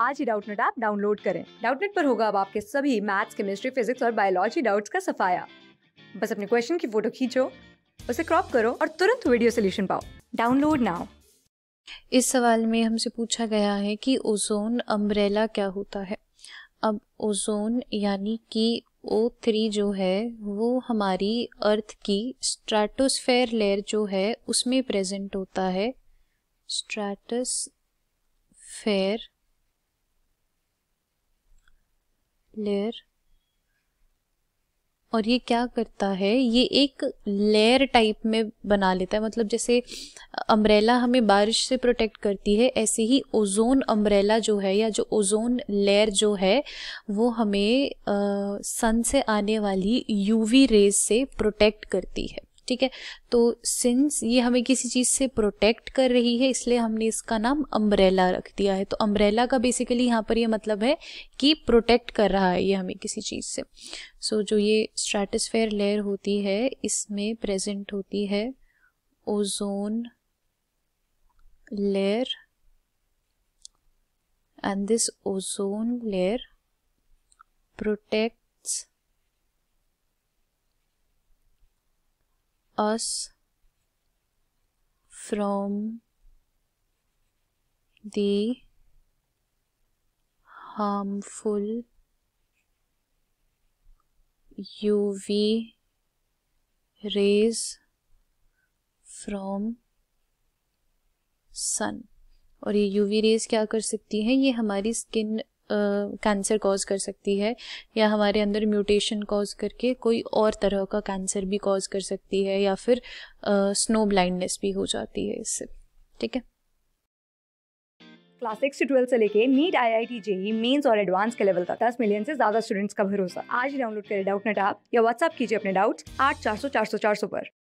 आज ही Doubtnut app download करें डाउटनेट पर होगा अब आपके सभी मैथ्स केमिस्ट्री फिजिक्स और बायोलॉजी डाउट्स का सफाया बस अपने क्वेश्चन की फोटो खींचो उसे क्रॉप करो और तुरंत वीडियो सोल्यूशन पाओ डाउनलोड नाउ इस सवाल में हमसे पूछा गया है कि ओजोन अम्ब्रेला क्या होता है अब ओजोन यानी कि ओ थ्री जो है वो हमारी अर्थ की स्ट्रेटोस्फेयर लेयर जो है उसमें प्रेजेंट होता है स्ट्रैटस फेयर लेयर और ये क्या करता है ये एक लेयर टाइप में बना लेता है मतलब जैसे अम्ब्रेला हमें बारिश से प्रोटेक्ट करती है ऐसे ही ओजोन अम्ब्रेला जो है या जो ओजोन लेयर जो है वो हमें सन से आने वाली यूवी रेज से प्रोटेक्ट करती है ठीक है तो सिंस ये हमें किसी चीज़ से प्रोटेक्ट कर रही है इसलिए हमने इसका नाम अम्ब्रेला रख दिया है तो अम्ब्रेला का बेसिकली यहाँ पर ये मतलब है कि प्रोटेक्ट कर रहा है ये हमें किसी चीज़ से सो so, जो ये स्ट्रेटस्फेयर लेयर होती है इसमें प्रेजेंट होती है ozone layer and this ozone layer protect us from the harmful UV rays from sun और ये यूवी रेज क्या कर सकती हैं ये हमारी स्किन कैंसर कॉज कर सकती है या हमारे अंदर म्यूटेशन कॉज करके कोई और तरह का कैंसर भी कॉज कर सकती है या फिर स्नो uh, ब्लाइंडनेस भी हो जाती है इससे ठीक है क्लास सिक्स ट्वेल्थ से लेके NEET I I T JEE Mains और एडवांस के लेवल तक दस मिलियन से ज्यादा स्टूडेंट्स का भरोसा आज डाउनलोड करें डाउट नेट ऐप या व्हाट्सअप कीजिए अपने डाउट्स आठ चार सौ चार सौ चार सौ पर